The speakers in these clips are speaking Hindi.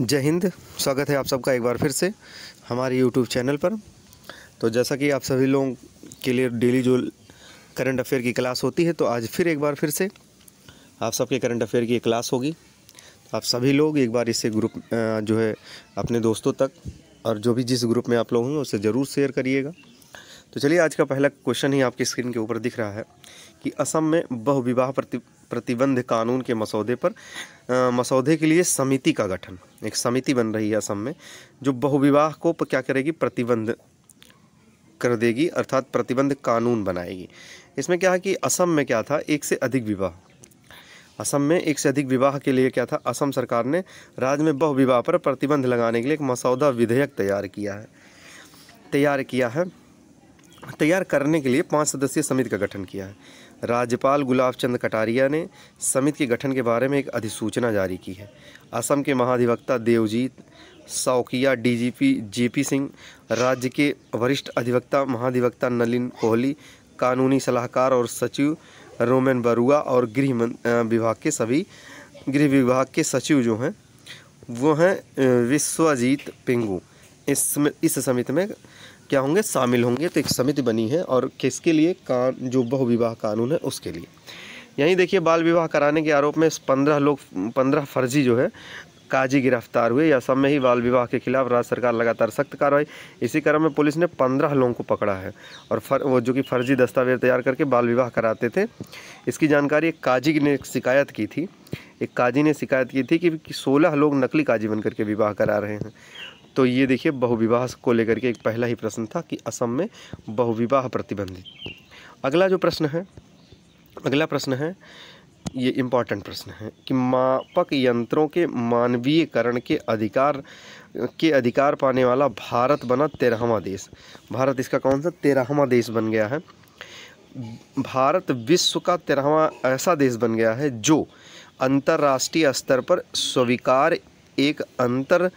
जय हिंद स्वागत है आप सबका एक बार फिर से हमारे YouTube चैनल पर तो जैसा कि आप सभी लोगों के लिए डेली जो करंट अफेयर की क्लास होती है तो आज फिर एक बार फिर से आप सबके करंट अफेयर की क्लास होगी तो आप सभी लोग एक बार इसे ग्रुप जो है अपने दोस्तों तक और जो भी जिस ग्रुप में आप लोग होंगे उसे ज़रूर शेयर करिएगा तो चलिए आज का पहला क्वेश्चन ही आपकी स्क्रीन के ऊपर दिख रहा है कि असम में बहुविवाह प्रति प्रतिबंध कानून के मसौदे पर आ, मसौदे के लिए समिति का गठन एक समिति बन रही है असम में जो बहुविवाह को क्या करेगी प्रतिबंध कर देगी अर्थात प्रतिबंध कानून बनाएगी इसमें क्या है कि असम में क्या था एक से अधिक विवाह असम में एक से अधिक विवाह के लिए क्या था असम सरकार ने राज्य में बहुविवाह पर प्रतिबंध लगाने के लिए एक मसौदा विधेयक तैयार किया है तैयार किया है तैयार करने के लिए पाँच सदस्यीय समिति का गठन किया है राज्यपाल गुलाब चंद कटारिया ने समिति के गठन के बारे में एक अधिसूचना जारी की है असम के महाधिवक्ता देवजीत साउकिया डीजीपी जीपी सिंह राज्य के वरिष्ठ अधिवक्ता महाधिवक्ता नलिन कोहली कानूनी सलाहकार और सचिव रोमन बरुआ और गृह विभाग के सभी गृह विभाग के सचिव जो हैं वो हैं विश्वजीत पिंगू इस इस समिति में क्या होंगे शामिल होंगे तो एक समिति बनी है और किसके लिए कान जो बहुविवाह कानून है उसके लिए यहीं देखिए बाल विवाह कराने के आरोप में पंद्रह लोग पंद्रह फर्जी जो है काजी गिरफ्तार हुए या सब में ही बाल विवाह के खिलाफ राज्य सरकार लगातार सख्त कार्रवाई इसी क्रम में पुलिस ने पंद्रह लोगों को पकड़ा है और फर वो जो कि फर्जी दस्तावेज तैयार करके बाल विवाह कराते थे इसकी जानकारी एक काजी ने शिकायत की थी एक काजी ने शिकायत की थी कि सोलह लोग नकली काजी बनकर के विवाह करा रहे हैं तो ये देखिए बहुविवाह को लेकर के एक पहला ही प्रश्न था कि असम में बहुविवाह प्रतिबंधित अगला जो प्रश्न है अगला प्रश्न है ये इम्पॉर्टेंट प्रश्न है कि मापक यंत्रों के मानवीयकरण के अधिकार के अधिकार पाने वाला भारत बना तेरहवा देश भारत इसका कौन सा तेरहवा देश बन गया है भारत विश्व का तेरहवा ऐसा देश बन गया है जो अंतर्राष्ट्रीय स्तर पर स्वीकार एक अंतर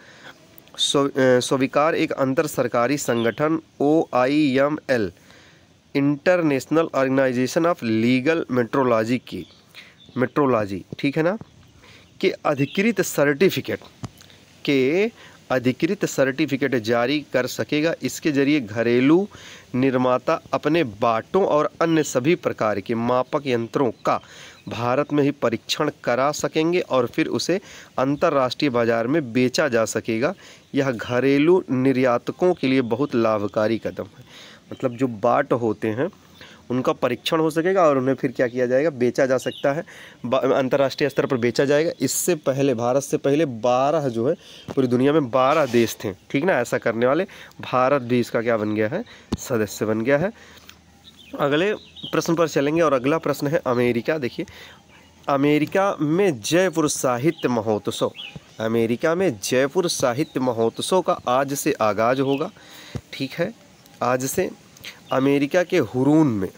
स्वीकार एक अंतर सरकारी संगठन O I M L international organization of legal metrology की मेट्रोलॉजी ठीक है ना के अधिकृत सर्टिफिकेट के अधिकृत सर्टिफिकेट जारी कर सकेगा इसके जरिए घरेलू निर्माता अपने बाटों और अन्य सभी प्रकार के मापक यंत्रों का भारत में ही परीक्षण करा सकेंगे और फिर उसे अंतर्राष्ट्रीय बाज़ार में बेचा जा सकेगा यह घरेलू निर्यातकों के लिए बहुत लाभकारी कदम है मतलब जो बाट होते हैं उनका परीक्षण हो सकेगा और उन्हें फिर क्या किया जाएगा बेचा जा सकता है अंतर्राष्ट्रीय स्तर पर बेचा जाएगा इससे पहले भारत से पहले बारह जो है पूरी दुनिया में बारह देश थे ठीक ना ऐसा करने वाले भारत भी इसका क्या बन गया है सदस्य बन गया है अगले प्रश्न पर चलेंगे और अगला प्रश्न है अमेरिका देखिए अमेरिका में जयपुर साहित्य महोत्सव अमेरिका में जयपुर साहित्य महोत्सव का आज से आगाज होगा ठीक है आज से अमेरिका के हुरून में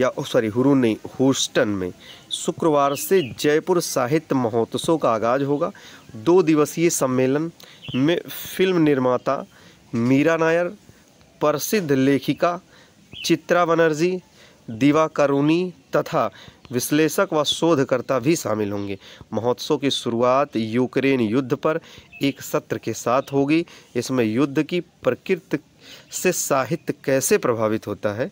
या सॉरी हुरून नहीं हूस्टन में शुक्रवार से जयपुर साहित्य महोत्सव का आगाज होगा दो दिवसीय सम्मेलन में फिल्म निर्माता मीरा नायर प्रसिद्ध लेखिका चित्रा बनर्जी दिवा करूनी तथा विश्लेषक व शोधकर्ता भी शामिल होंगे महोत्सव की शुरुआत यूक्रेन युद्ध पर एक सत्र के साथ होगी इसमें युद्ध की प्रकृति से साहित्य कैसे प्रभावित होता है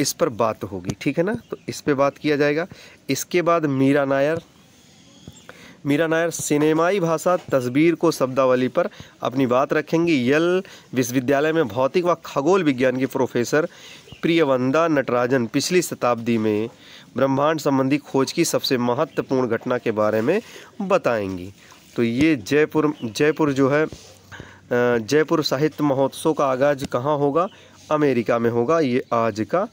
इस पर बात होगी ठीक है ना तो इस पर बात किया जाएगा इसके बाद मीरा नायर मीरा नायर सिनेमाई भाषा तस्वीर को शब्दावली पर अपनी बात रखेंगी यल विश्वविद्यालय में भौतिक व खगोल विज्ञान की प्रोफेसर प्रियवंदा नटराजन पिछली शताब्दी में ब्रह्मांड संबंधी खोज की सबसे महत्वपूर्ण घटना के बारे में बताएंगी तो ये जयपुर जयपुर जो है जयपुर साहित्य महोत्सव का आगाज कहाँ होगा अमेरिका में होगा ये आज का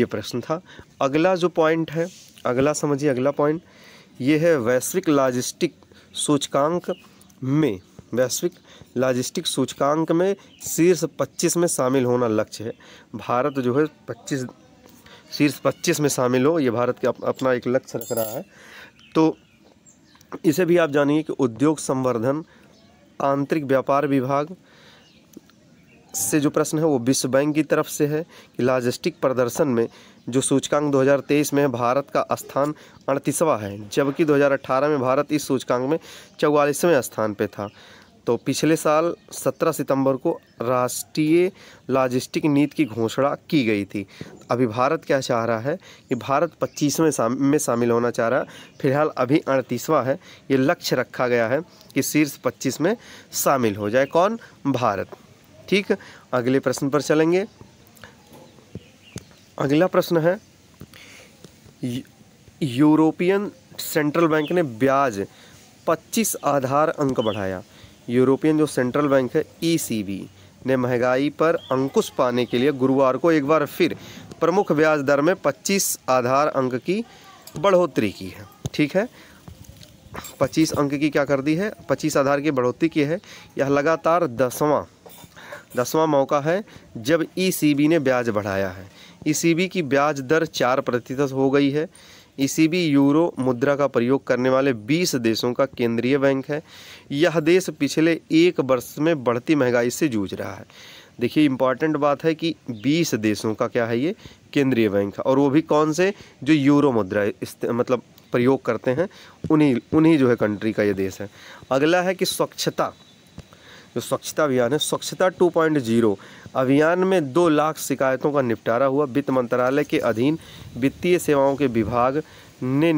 ये प्रश्न था अगला जो पॉइंट है अगला समझिए अगला पॉइंट ये है वैश्विक लॉजिस्टिक सूचकांक में वैश्विक लॉजिस्टिक सूचकांक में शीर्ष 25 में शामिल होना लक्ष्य है भारत जो है 25 शीर्ष 25 में शामिल हो ये भारत अप, अपना एक लक्ष्य रख रहा है तो इसे भी आप जानिए कि उद्योग संवर्धन आंतरिक व्यापार विभाग से जो प्रश्न है वो विश्व बैंक की तरफ से है कि लॉजिस्टिक प्रदर्शन में जो सूचकांक 2023 में भारत का स्थान अड़तीसवां है जबकि 2018 में भारत इस सूचकांक में चौवालीसवें स्थान पे था तो पिछले साल 17 सितंबर को राष्ट्रीय लॉजिस्टिक नीति की घोषणा की गई थी अभी भारत क्या चाह रहा है कि भारत पच्चीसवें में शामिल होना चाह रहा है फिलहाल अभी अड़तीसवां है ये लक्ष्य रखा गया है कि शीर्ष पच्चीस में शामिल हो जाए कौन भारत ठीक अगले प्रश्न पर चलेंगे अगला प्रश्न है यूरोपियन सेंट्रल बैंक ने ब्याज 25 आधार अंक बढ़ाया यूरोपियन जो सेंट्रल बैंक है ईसीबी e ने महंगाई पर अंकुश पाने के लिए गुरुवार को एक बार फिर प्रमुख ब्याज दर में 25 आधार अंक की बढ़ोतरी की है ठीक है 25 अंक की क्या कर दी है 25 आधार की बढ़ोतरी की है यह लगातार दसवां दसवां मौका है जब ईसीबी e ने ब्याज बढ़ाया है ईसीबी e की ब्याज दर चार प्रतिशत हो गई है ईसीबी e यूरो मुद्रा का प्रयोग करने वाले 20 देशों का केंद्रीय बैंक है यह देश पिछले एक वर्ष में बढ़ती महंगाई से जूझ रहा है देखिए इम्पॉर्टेंट बात है कि 20 देशों का क्या है ये केंद्रीय बैंक है और वो भी कौन से जो यूरो मुद्रा मतलब प्रयोग करते हैं उन्हीं उन्हीं जो है कंट्री का ये देश है अगला है कि स्वच्छता जो स्वच्छता अभियान है स्वच्छता 2.0 अभियान में दो लाख शिकायतों का निपटारा हुआ वित्त मंत्रालय के अधीन वित्तीय सेवाओं के विभाग ने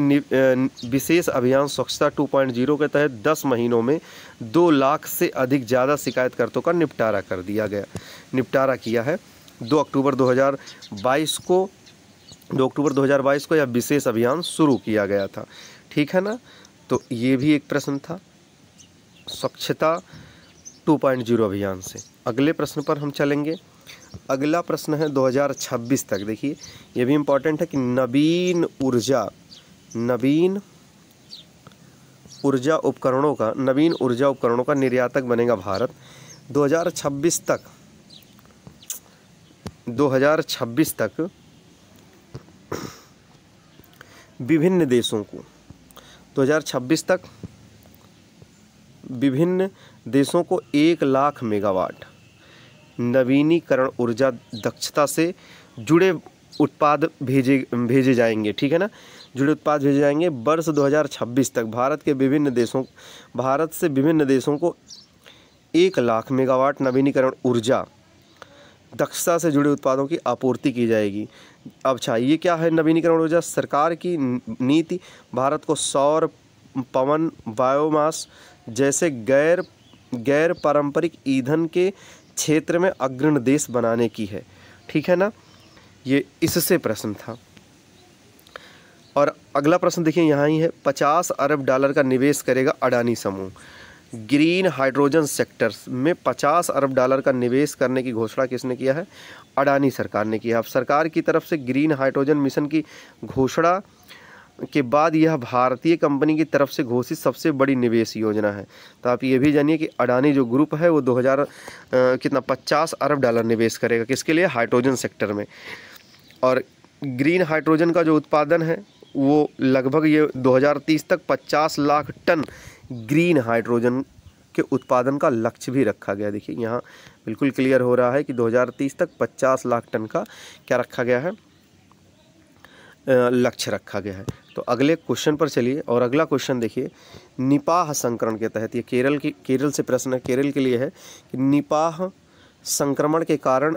विशेष अभियान स्वच्छता 2.0 के तहत 10 महीनों में दो लाख से अधिक ज़्यादा शिकायतकर्तों का निपटारा कर दिया गया निपटारा किया है 2 अक्टूबर 2022 को 2 अक्टूबर 2022 को यह विशेष अभियान शुरू किया गया था ठीक है ना तो ये भी एक प्रश्न था स्वच्छता 2.0 अभियान से अगले प्रश्न पर हम चलेंगे अगला प्रश्न है 2026 तक देखिए ये भी इम्पॉर्टेंट है कि नवीन ऊर्जा नवीन ऊर्जा उपकरणों का नवीन ऊर्जा उपकरणों का निर्यातक बनेगा भारत 2026 तक 2026 तक विभिन्न देशों को 2026 तक विभिन्न देशों को एक लाख मेगावाट नवीनीकरण ऊर्जा दक्षता से जुड़े उत्पाद भेजे भेजे जाएंगे ठीक है ना जुड़े उत्पाद भेजे जाएंगे वर्ष 2026 तक भारत के विभिन्न देशों भारत से विभिन्न देशों को एक लाख मेगावाट नवीनीकरण ऊर्जा दक्षता से जुड़े उत्पादों की आपूर्ति की जाएगी अच्छा ये क्या है नवीनीकरण ऊर्जा सरकार की नीति भारत को सौर पवन बायोमास जैसे गैर गैर पारंपरिक ईंधन के क्षेत्र में अग्रण देश बनाने की है ठीक है ना ये इससे प्रश्न था और अगला प्रश्न देखिए यहाँ ही है पचास अरब डॉलर का निवेश करेगा अडानी समूह ग्रीन हाइड्रोजन सेक्टर्स में पचास अरब डॉलर का निवेश करने की घोषणा किसने किया है अडानी सरकार ने किया अब सरकार की तरफ से ग्रीन हाइड्रोजन मिशन की घोषणा के बाद यह भारतीय कंपनी की तरफ से घोषित सबसे बड़ी निवेश योजना है तो आप ये भी जानिए कि अडानी जो ग्रुप है वो 2000 कितना 50 अरब डॉलर निवेश करेगा किसके लिए हाइड्रोजन सेक्टर में और ग्रीन हाइड्रोजन का जो उत्पादन है वो लगभग ये 2030 तक 50 लाख टन ग्रीन हाइड्रोजन के उत्पादन का लक्ष्य भी रखा गया देखिए यहाँ बिल्कुल क्लियर हो रहा है कि दो तक पचास लाख टन का क्या रखा गया है लक्ष्य रखा गया है तो अगले क्वेश्चन पर चलिए और अगला क्वेश्चन देखिए निपाह संक्रमण के तहत ये केरल की केरल से प्रश्न है केरल के लिए है कि निपाह संक्रमण के कारण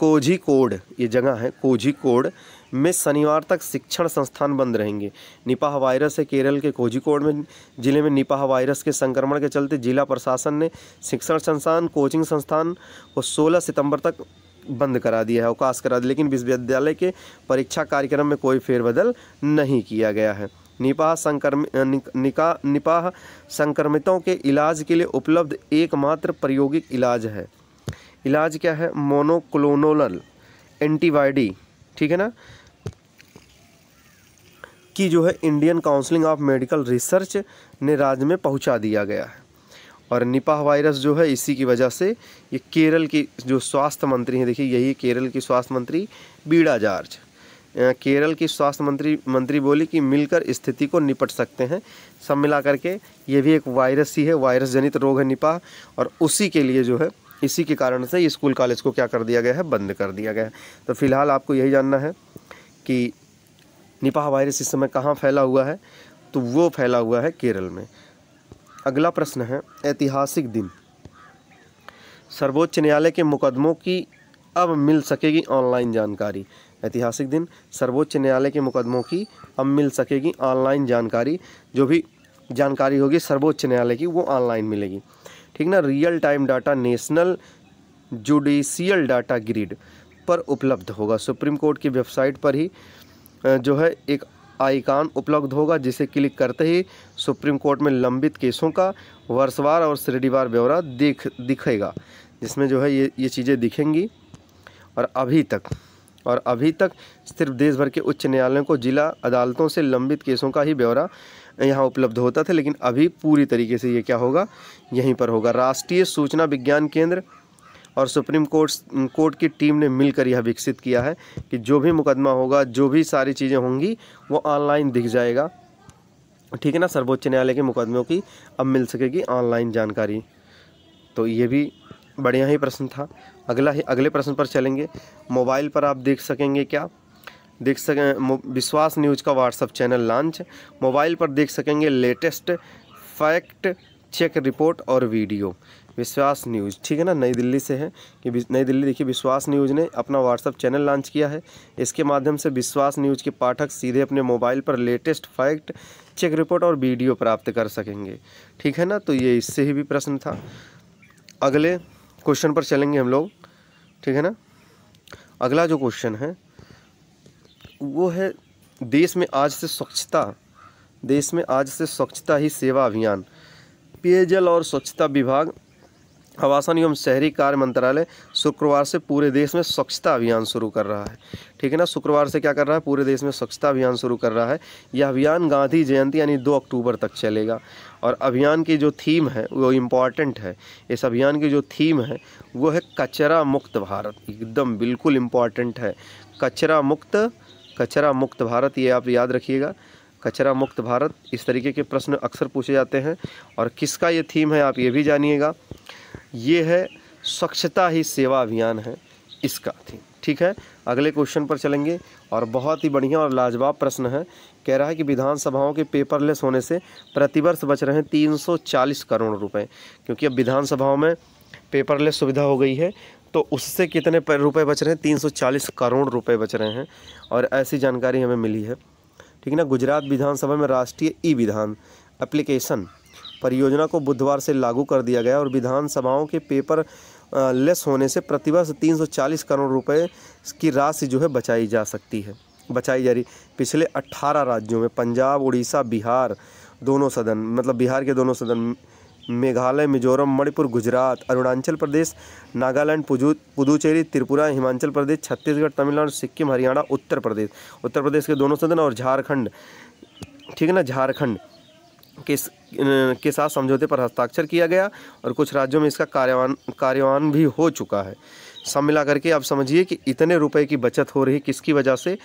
कोझिकोड ये जगह है कोझिकोड में शनिवार तक शिक्षण संस्थान बंद रहेंगे निपाह वायरस है केरल के कोझिकोड में जिले में निपाह वायरस के संक्रमण के चलते जिला प्रशासन ने शिक्षण संस्थान कोचिंग संस्थान को 16 सितंबर तक बंद करा दिया है अवकाश करा दिया लेकिन विश्वविद्यालय के परीक्षा कार्यक्रम में कोई फेरबदल नहीं किया गया है निपाह संक्रमित निका निपाह संक्रमितों के इलाज के लिए उपलब्ध एकमात्र प्रायोगिक इलाज है इलाज क्या है मोनोक्लोनोलल एंटीबायोडी ठीक है ना कि जो है Indian counselling of medical research ने राज्य में पहुंचा दिया गया है और निपाह वायरस जो है इसी की वजह से ये केरल की जो स्वास्थ्य मंत्री हैं देखिए यही केरल की स्वास्थ्य मंत्री बीड़ा जार्ज केरल की स्वास्थ्य मंत्री मंत्री बोली कि मिलकर स्थिति को निपट सकते हैं सब मिला करके ये भी एक वायरस ही है वायरस जनित रोग है निपाह और उसी के लिए जो है इसी के कारण से स्कूल कॉलेज को क्या कर दिया गया है बंद कर दिया गया है तो फिलहाल आपको यही जानना है कि निपाह वायरस इस समय कहाँ फैला हुआ है तो वो फैला हुआ है केरल में अगला प्रश्न है ऐतिहासिक दिन सर्वोच्च न्यायालय के मुकदमों की अब मिल सकेगी ऑनलाइन जानकारी ऐतिहासिक दिन सर्वोच्च न्यायालय के मुकदमों की अब मिल सकेगी ऑनलाइन जानकारी जो भी जानकारी होगी सर्वोच्च न्यायालय की वो ऑनलाइन मिलेगी ठीक ना real time data national judicial data grid पर उपलब्ध होगा सुप्रीम कोर्ट की वेबसाइट पर ही जो है एक आइकान उपलब्ध होगा जिसे क्लिक करते ही सुप्रीम कोर्ट में लंबित केसों का वर्षवार और श्रेणीवार ब्यौरा दिख दिखेगा जिसमें जो है ये ये चीज़ें दिखेंगी और अभी तक और अभी तक सिर्फ देश भर के उच्च न्यायालयों को जिला अदालतों से लंबित केसों का ही ब्यौरा यहाँ उपलब्ध होता था लेकिन अभी पूरी तरीके से ये क्या होगा यहीं पर होगा राष्ट्रीय सूचना विज्ञान केंद्र और सुप्रीम कोर्ट कोर्ट की टीम ने मिलकर यह विकसित किया है कि जो भी मुकदमा होगा जो भी सारी चीज़ें होंगी वो ऑनलाइन दिख जाएगा ठीक है ना सर्वोच्च न्यायालय के मुकदमों की अब मिल सकेगी ऑनलाइन जानकारी तो ये भी बढ़िया ही प्रश्न था अगला ही अगले प्रश्न पर चलेंगे मोबाइल पर आप देख सकेंगे क्या देख सकें विश्वास न्यूज का व्हाट्सअप चैनल लॉन्च मोबाइल पर देख सकेंगे लेटेस्ट फैक्ट चेक रिपोर्ट और वीडियो विश्वास न्यूज ठीक है ना नई दिल्ली से है कि नई दिल्ली देखिए विश्वास न्यूज ने अपना व्हाट्सअप चैनल लॉन्च किया है इसके माध्यम से विश्वास न्यूज के पाठक सीधे अपने मोबाइल पर लेटेस्ट फैक्ट चेक रिपोर्ट और वीडियो प्राप्त कर सकेंगे ठीक है ना तो ये इससे ही भी प्रश्न था अगले क्वेश्चन पर चलेंगे हम लोग ठीक है ना अगला जो क्वेश्चन है वो है देश में आज से स्वच्छता देश में आज से स्वच्छता ही सेवा अभियान पेयजल और स्वच्छता विभाग आवासन एवं शहरी कार्य मंत्रालय शुक्रवार से पूरे देश में स्वच्छता अभियान शुरू कर रहा है ठीक है ना शुक्रवार से क्या कर रहा है पूरे देश में स्वच्छता अभियान शुरू कर रहा है यह अभियान गांधी जयंती यानी दो अक्टूबर तक चलेगा और अभियान की जो थीम है वो इम्पॉर्टेंट है इस अभियान की जो थीम है वो है कचरा मुक्त भारत एकदम बिल्कुल इम्पॉर्टेंट है कचरा मुक्त कचरा मुक्त भारत ये आप याद रखिएगा कचरा मुक्त भारत इस तरीके के प्रश्न अक्सर पूछे जाते हैं और किसका ये थीम है आप ये भी जानिएगा ये है स्वच्छता ही सेवा अभियान है इसका थीम ठीक है अगले क्वेश्चन पर चलेंगे और बहुत ही बढ़िया और लाजवाब प्रश्न है कह रहा है कि विधानसभाओं के पेपरलेस होने से प्रतिवर्ष बच रहे हैं 340 करोड़ रुपए क्योंकि अब विधानसभाओं में पेपरलेस सुविधा हो गई है तो उससे कितने रुपए बच रहे हैं 340 करोड़ रुपए बच रहे हैं और ऐसी जानकारी हमें मिली है ठीक है ना गुजरात विधानसभा में राष्ट्रीय ई विधान एप्लीकेशन परियोजना को बुधवार से लागू कर दिया गया और विधानसभाओं के पेपर लेस होने से प्रतिवर्ष 340 करोड़ रुपए की राशि जो है बचाई जा सकती है बचाई जा रही पिछले 18 राज्यों में पंजाब उड़ीसा बिहार दोनों सदन मतलब बिहार के दोनों सदन मेघालय मिजोरम मणिपुर गुजरात अरुणाचल प्रदेश नागालैंड पुदुचेरी त्रिपुरा हिमाचल प्रदेश छत्तीसगढ़ तमिलनाडु सिक्किम हरियाणा उत्तर प्रदेश उत्तर प्रदेश के दोनों सदन और झारखंड ठीक है ना झारखंड के के साथ समझौते पर हस्ताक्षर किया गया और कुछ राज्यों में इसका कार्यवान कार्यान्वयन भी हो चुका है सब मिला करके आप समझिए कि इतने रुपए की बचत हो रही किसकी वजह से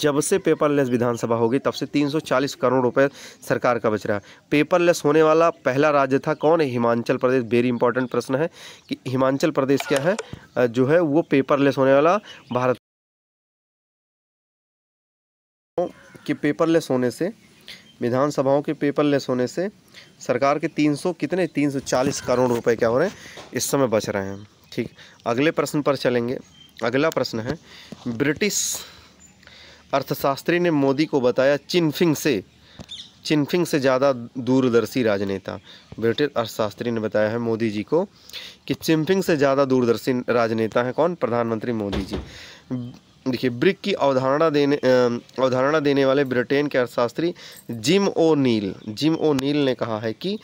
जब से पेपरलेस विधानसभा होगी तब से 340 करोड़ रुपए सरकार का बच रहा है पेपरलेस होने वाला पहला राज्य था कौन है हिमाचल प्रदेश वेरी इंपॉर्टेंट प्रश्न है कि हिमाचल प्रदेश क्या है जो है वो पेपरलेस होने वाला भारत के पेपरलेस होने से विधानसभाओं के पेपरलेस होने से सरकार के 300 कितने 340 करोड़ रुपए क्या हो रहे हैं इस समय बच रहे हैं ठीक अगले प्रश्न पर चलेंगे अगला प्रश्न है ब्रिटिश अर्थशास्त्री ने मोदी को बताया चिनफिंग से चिनफिंग से ज़्यादा दूरदर्शी राजनेता ब्रिटिश अर्थशास्त्री ने बताया है मोदी जी को कि चिनफिंग से ज़्यादा दूरदर्शी राजनेता हैं कौन प्रधानमंत्री मोदी जी देखिए ब्रिक की अवधारणा देने अवधारणा देने वाले ब्रिटेन के अर्थशास्त्री जिम ओ नील जिम ओ नील ने कहा है कि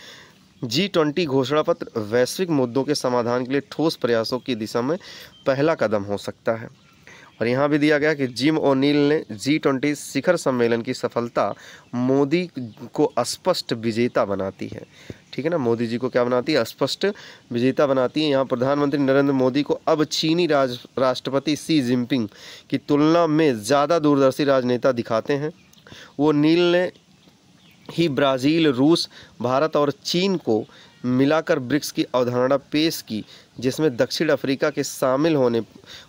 जी ट्वेंटी घोषणा पत्र वैश्विक मुद्दों के समाधान के लिए ठोस प्रयासों की दिशा में पहला कदम हो सकता है और यहाँ भी दिया गया कि जिम ओनील ने जी ट्वेंटी शिखर सम्मेलन की सफलता मोदी को स्पष्ट विजेता बनाती है ठीक है ना मोदी जी को क्या बनाती है स्पष्ट विजेता बनाती है यहाँ प्रधानमंत्री नरेंद्र मोदी को अब चीनी राज राष्ट्रपति सी जिनपिंग की तुलना में ज़्यादा दूरदर्शी राजनेता दिखाते हैं वो नील ने ही ब्राज़ील रूस भारत और चीन को मिलाकर ब्रिक्स की अवधारणा पेश की जिसमें दक्षिण अफ्रीका के शामिल होने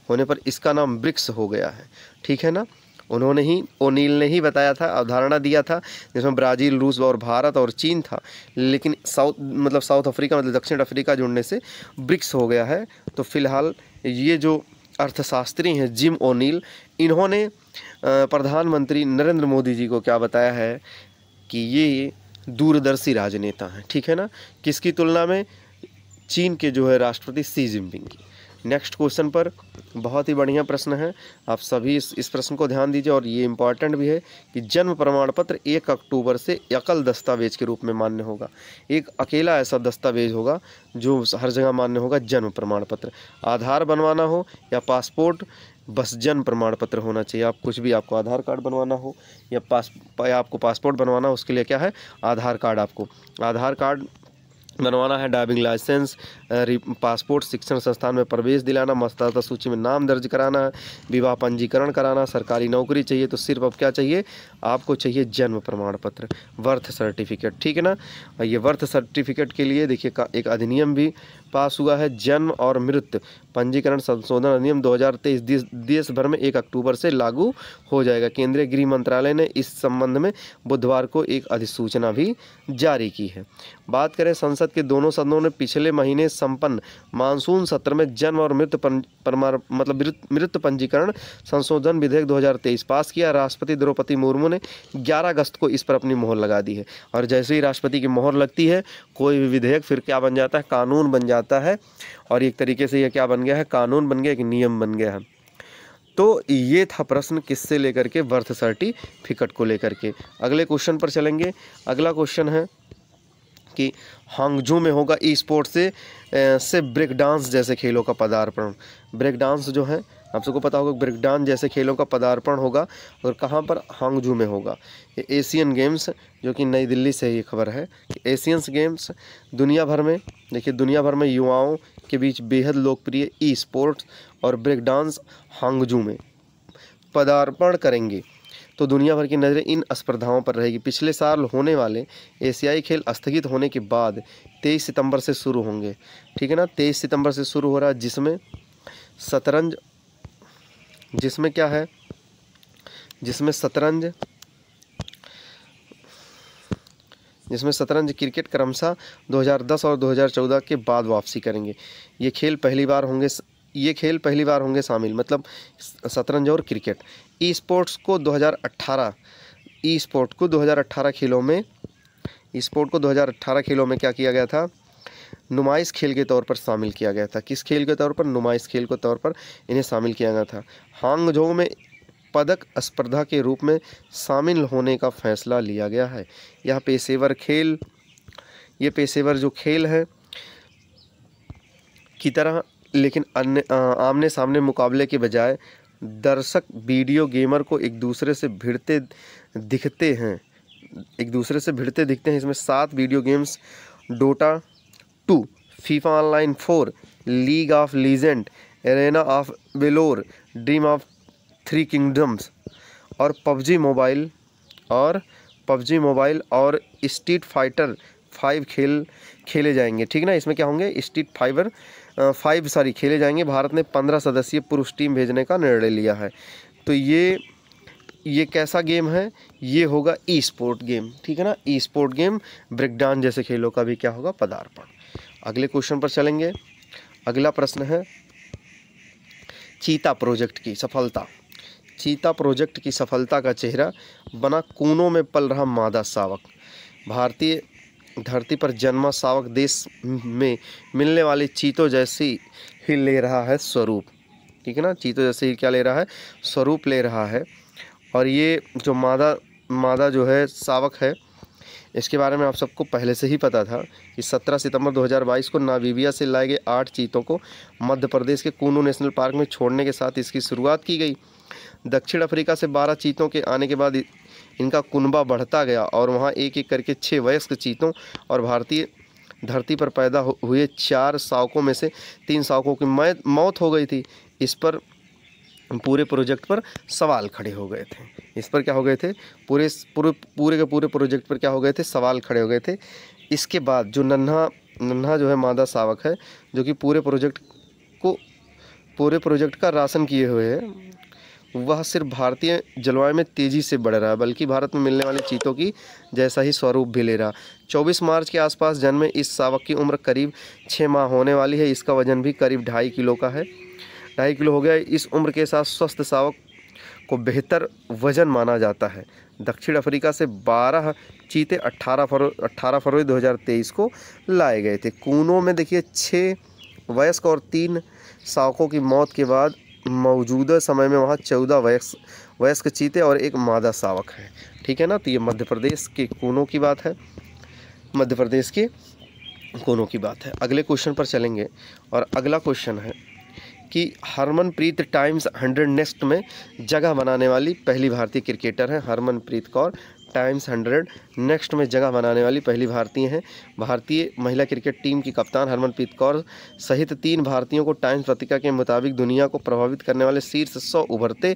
होने पर इसका नाम ब्रिक्स हो गया है ठीक है ना उन्होंने ही ओनील ने ही बताया था अवधारणा दिया था जिसमें ब्राज़ील रूस और भारत और चीन था लेकिन साउथ मतलब साउथ अफ्रीका मतलब दक्षिण अफ्रीका जुड़ने से ब्रिक्स हो गया है तो फिलहाल ये जो अर्थशास्त्री हैं जिम ओनील इन्होंने प्रधानमंत्री नरेंद्र मोदी जी को क्या बताया है कि ये दूरदर्शी राजनेता हैं ठीक है ना किसकी तुलना में चीन के जो है राष्ट्रपति सी जिनपिंग की नेक्स्ट क्वेश्चन पर बहुत ही बढ़िया प्रश्न है आप सभी इस इस प्रश्न को ध्यान दीजिए और ये इम्पॉर्टेंट भी है कि जन्म प्रमाण पत्र एक अक्टूबर से एकल दस्तावेज के रूप में मान्य होगा एक अकेला ऐसा दस्तावेज होगा जो हर जगह मान्य होगा जन्म प्रमाण पत्र आधार बनवाना हो या पासपोर्ट बस जन्म प्रमाण पत्र होना चाहिए आप कुछ भी आपको आधार कार्ड बनवाना हो या पास या आपको पासपोर्ट बनवाना हो उसके लिए क्या है आधार कार्ड आपको आधार कार्ड बनवाना है ड्राइविंग लाइसेंस पासपोर्ट शिक्षण संस्थान में प्रवेश दिलाना मतदाता सूची में नाम दर्ज कराना विवाह पंजीकरण कराना सरकारी नौकरी चाहिए तो सिर्फ अब क्या चाहिए आपको चाहिए जन्म प्रमाण पत्र बर्थ सर्टिफिकेट ठीक है ना ये वर्थ सर्टिफिकेट के लिए देखिए एक अधिनियम भी पास हुआ है जन्म और मृत्यु पंजीकरण संशोधन अधिनियम 2023 देश भर में एक अक्टूबर से लागू हो जाएगा केंद्रीय गृह मंत्रालय ने इस संबंध में बुधवार को एक अधिसूचना भी जारी की है बात करें संसद के दोनों सदनों ने पिछले महीने संपन्न मानसून सत्र में जन्म और मृत परमार मतलब मृत पंजीकरण संशोधन विधेयक 2023 पास किया राष्ट्रपति द्रौपदी मुर्मू ने 11 अगस्त को इस पर अपनी मोहर लगा दी है और जैसे ही राष्ट्रपति की मोहर लगती है कोई भी विधेयक फिर क्या बन जाता है कानून बन जाता है और एक तरीके से यह क्या बन गया है कानून बन गया एक नियम बन गया है तो ये था प्रश्न किससे लेकर के बर्थ सर्टिफिकेट को लेकर के अगले क्वेश्चन पर चलेंगे अगला क्वेश्चन है कि हांगजू में होगा ई स्पोर्ट्स से से ब्रेक डांस जैसे खेलों का पदार्पण ब्रेक डांस जो है आप सबको पता होगा ब्रेक डांस जैसे खेलों का पदार्पण होगा और कहाँ पर हांगजू में होगा ये एशियन गेम्स जो कि नई दिल्ली से ही खबर है कि एशियंस गेम्स दुनिया भर में देखिए दुनिया भर में युवाओं के बीच बेहद लोकप्रिय ई स्पोर्ट्स और ब्रेक डांस हांगजू में पदार्पण करेंगे तो दुनिया भर की नज़रें इन स्पर्धाओं पर रहेगी पिछले साल होने वाले एशियाई खेल स्थगित होने के बाद तेईस सितंबर से शुरू होंगे ठीक है ना तेईस सितंबर से शुरू हो रहा है जिसमें शतरंज जिसमें क्या है जिसमें शतरंज जिसमें शतरंज क्रिकेट क्रमशः 2010 और 2014 के बाद वापसी करेंगे ये खेल पहली बार होंगे ये खेल पहली बार होंगे शामिल मतलब शतरंज और क्रिकेट ई स्पोर्ट्स को 2018 ई स्पोर्ट को 2018 खेलों में ई स्पोर्ट को 2018 खेलों में क्या किया गया था नुमाइश खेल के तौर पर शामिल किया गया था किस खेल के तौर पर नुमाइश खेल के तौर पर इन्हें शामिल किया गया था हांगझोंग में पदक स्पर्धा के रूप में शामिल होने का फैसला लिया गया है यह पेशेवर खेल ये पेशेवर जो खेल है की तरह लेकिन अन्य आमने सामने मुकाबले के बजाय दर्शक वीडियो गेमर को एक दूसरे से भिड़ते दिखते हैं एक दूसरे से भिड़ते दिखते हैं इसमें सात video games Dota two FIFA online four League of Legend Arena of Valor Dream of three kingdoms और पबजी मोबाइल और पबजी मोबाइल और स्ट्रीट फाइटर फाइव खेल खेले जाएंगे ठीक ना इसमें क्या होंगे स्ट्रीट फाइवर फाइव सारी खेले जाएंगे भारत ने पंद्रह सदस्यीय पुरुष टीम भेजने का निर्णय लिया है तो ये ये कैसा गेम है ये होगा ई स्पोर्ट गेम ठीक है ना ई स्पोर्ट गेम ब्रेकडाउन जैसे खेलों का भी क्या होगा पदार्पण अगले क्वेश्चन पर चलेंगे अगला प्रश्न है चीता प्रोजेक्ट की सफलता चीता प्रोजेक्ट की सफलता का चेहरा बना कूनों में पल रहा मादा सावक भारतीय धरती पर जन्मा सावक देश में मिलने वाली चीतों जैसी ही ले रहा है स्वरूप ठीक है ना चीतों जैसे ही क्या ले रहा है स्वरूप ले रहा है और ये जो मादा मादा जो है सावक है इसके बारे में आप सबको पहले से ही पता था कि 17 सितंबर 2022 को नावीबिया से लाए गए आठ चीतों को मध्य प्रदेश के कूनू नेशनल पार्क में छोड़ने के साथ इसकी शुरुआत की गई दक्षिण अफ्रीका से 12 चीतों के आने के बाद इनका कुनबा बढ़ता गया और वहाँ एक एक करके छः वयस्क चीतों और भारतीय धरती पर पैदा हुए चार शावकों में से तीन शावकों की मौत हो गई थी इस पर पूरे प्रोजेक्ट पर सवाल खड़े हो गए थे इस पर क्या हो गए थे पूरे पूरे पूरे के पूरे प्रोजेक्ट पर क्या हो गए थे सवाल खड़े हो गए थे इसके बाद जो नन्हा नन्हा जो है मादा सावक है जो कि पूरे प्रोजेक्ट को पूरे प्रोजेक्ट का राशन किए हुए है वह सिर्फ भारतीय जलवायु में तेज़ी से बढ़ रहा है बल्कि भारत में मिलने वाले चीतों की जैसा ही स्वरूप भी ले रहा चौबीस मार्च के आसपास जन्मे इस सावक की उम्र करीब छः माह होने वाली है इसका वजन भी करीब ढाई किलो का है ढाई किलो हो गया इस उम्र के साथ स्वस्थ सावक को बेहतर वजन माना जाता है दक्षिण अफ्रीका से 12 चीते 18 फरवरी 18 फरवरी 2023 को लाए गए थे कूनों में देखिए छः वयस्क और तीन सावकों की मौत के बाद मौजूदा समय में वहाँ चौदह वयस्क वयस्क चीते और एक मादा सावक है ठीक है ना तो ये मध्य प्रदेश के कोनों की बात है मध्य प्रदेश के कोनों की बात है अगले क्वेश्चन पर चलेंगे और अगला क्वेश्चन है कि हरमनप्रीत टाइम्स हंड्रेड नेक्स्ट में जगह बनाने वाली पहली भारतीय क्रिकेटर हैं Harmanpreet Kaur Times hundred next में जगह बनाने वाली पहली भारतीय हैं भारतीय महिला क्रिकेट टीम की कप्तान हरमनप्रीत कौर सहित तीन भारतीयों को टाइम्स पत्रिका के मुताबिक दुनिया को प्रभावित करने वाले शीर्ष सौ उभरते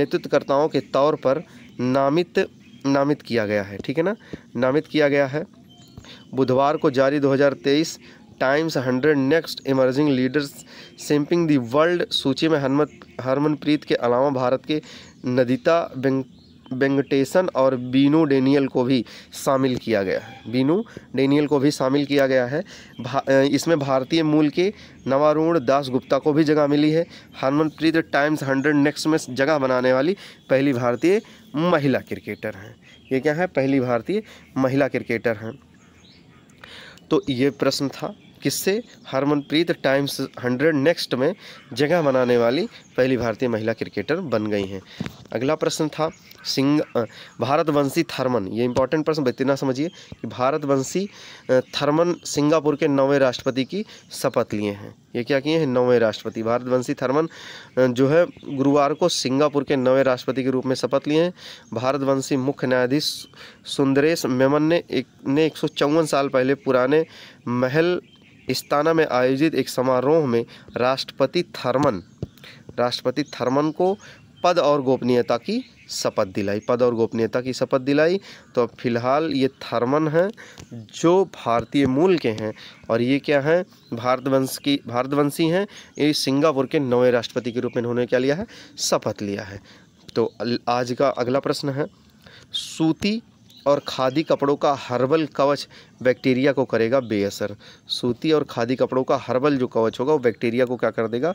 नेतृत्वकर्ताओं के तौर पर नामित नामित किया गया है ठीक है ना नामित किया गया है बुधवार को जारी 2023 Times hundred next emerging leaders shaping the world सूची में हरमत हरमनप्रीत के अलावा भारत के नदिता वेंगटेशन और बीनू डेनियल को भी शामिल किया गया है बीनू डेनियल को भी शामिल किया गया है भा, इसमें भारतीय मूल के नवारूण दास गुप्ता को भी जगह मिली है हरमनप्रीत टाइम्स हंड्रेड नेक्स्ट में जगह बनाने वाली पहली भारतीय महिला क्रिकेटर हैं ये क्या है पहली भारतीय महिला क्रिकेटर हैं तो ये प्रश्न था किससे हरमनप्रीत टाइम्स हंड्रेड नेक्स्ट में जगह बनाने वाली पहली भारतीय महिला क्रिकेटर बन गई हैं अगला प्रश्न था सिंग भारतवंशी थर्मन ये इंपॉर्टेंट प्रश्न इतना समझिए कि भारतवंशी थर्मन सिंगापुर के नौवें राष्ट्रपति की शपथ लिए हैं ये क्या किए हैं नौवें राष्ट्रपति भारतवंशी थर्मन जो है गुरुवार को सिंगापुर के नौवें राष्ट्रपति के रूप में शपथ लिए हैं भारतवंशी मुख्य न्यायाधीश सुंदरेश मेमन ने एक ने एक साल पहले पुराने महल इस्ताना में आयोजित एक समारोह में राष्ट्रपति थर्मन राष्ट्रपति थर्मन को पद और गोपनीयता की शपथ दिलाई पद और गोपनीयता की शपथ दिलाई तो अब फिलहाल ये थर्मन हैं जो भारतीय मूल के हैं और ये क्या हैं भारतवंश की भारतवंशी हैं ये सिंगापुर के नए राष्ट्रपति के रूप में इन्होंने क्या लिया है शपथ लिया है तो आज का अगला प्रश्न है सूती और खादी कपड़ों का हर्बल कवच बैक्टीरिया को करेगा बेअसर सूती और खादी कपड़ों का हर्बल जो कवच होगा वो बैक्टीरिया को क्या कर देगा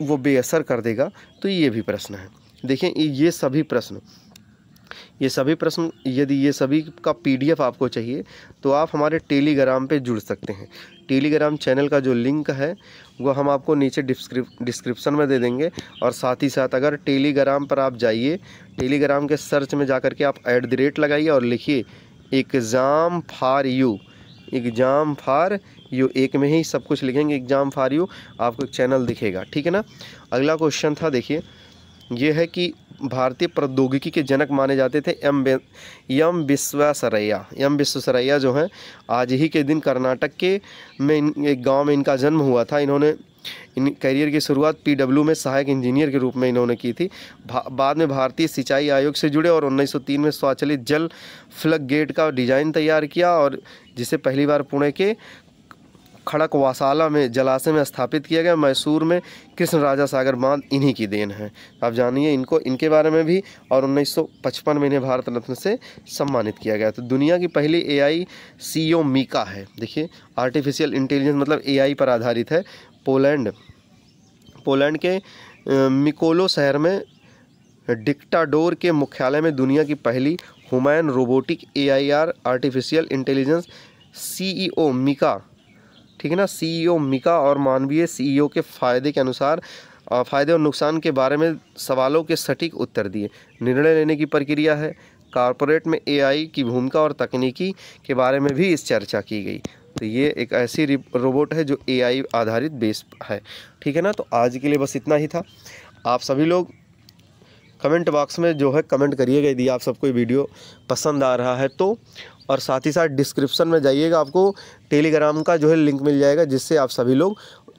वो बेअसर कर देगा तो ये भी प्रश्न है देखें ये सभी प्रश्न ये सभी प्रश्न यदि ये सभी का पीडीएफ आपको चाहिए तो आप हमारे टेलीग्राम पे जुड़ सकते हैं टेलीग्राम चैनल का जो लिंक है वो हम आपको नीचे डिस्क्रिप्शन में दे देंगे और साथ ही साथ अगर टेलीग्राम पर आप जाइए टेलीग्राम के सर्च में जा कर के आप एट द रेट लगाइए और लिखिए exam for you exam for you एक में ही सब कुछ लिखेंगे एग्ज़ाम फार यू आपको एक चैनल दिखेगा ठीक है ना अगला क्वेश्चन था देखिए ये है कि भारतीय प्रौद्योगिकी के जनक माने जाते थे एम यम विश्वासरैया यम विश्वसरैया जो हैं आज ही के दिन कर्नाटक के में एक गांव में इनका जन्म हुआ था इन्होंने इन करियर की शुरुआत पीडब्ल्यू में सहायक इंजीनियर के रूप में इन्होंने की थी बाद में भारतीय सिंचाई आयोग से जुड़े और 1903 में स्वचालित जल फ्लग गेट का डिज़ाइन तैयार किया और जिसे पहली बार पुणे के खड़क वासाला में जलाशय में स्थापित किया गया मैसूर में कृष्ण राजा सागर बांध इन्हीं की देन है आप जानिए इनको इनके बारे में भी और 1955 में इन्हें भारत रत्न से सम्मानित किया गया तो दुनिया की पहली ए आई मीका है देखिए आर्टिफिशियल इंटेलिजेंस मतलब ए पर आधारित है पोलैंड पोलैंड के मिकोलो शहर में डिक्टाडोर के मुख्यालय में दुनिया की पहली human robotic a artificial intelligence CEO Mika ठीक है ना सीईओ e मिका और मानवीय सीईओ e के फ़ायदे के अनुसार फ़ायदे और नुकसान के बारे में सवालों के सटीक उत्तर दिए निर्णय लेने की प्रक्रिया है कॉरपोरेट में एआई की भूमिका और तकनीकी के बारे में भी इस चर्चा की गई तो ये एक ऐसी रोबोट है जो एआई आधारित बेस है ठीक है ना तो आज के लिए बस इतना ही था आप सभी लोग कमेंट बॉक्स में जो है कमेंट करिएगा यदि आप सबको वीडियो पसंद आ रहा है तो और साथ ही साथ डिस्क्रिप्शन में जाइएगा आपको टेलीग्राम का जो है लिंक मिल जाएगा जिससे आप सभी लोग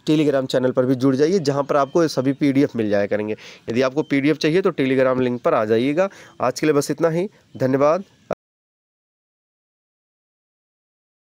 टेलीग्राम चैनल पर भी जुड़ जाइए जहाँ पर आपको सभी पी मिल जाया करेंगे यदि आपको पी चाहिए तो टेलीग्राम लिंक पर आ जाइएगा आज के लिए बस इतना ही धन्यवाद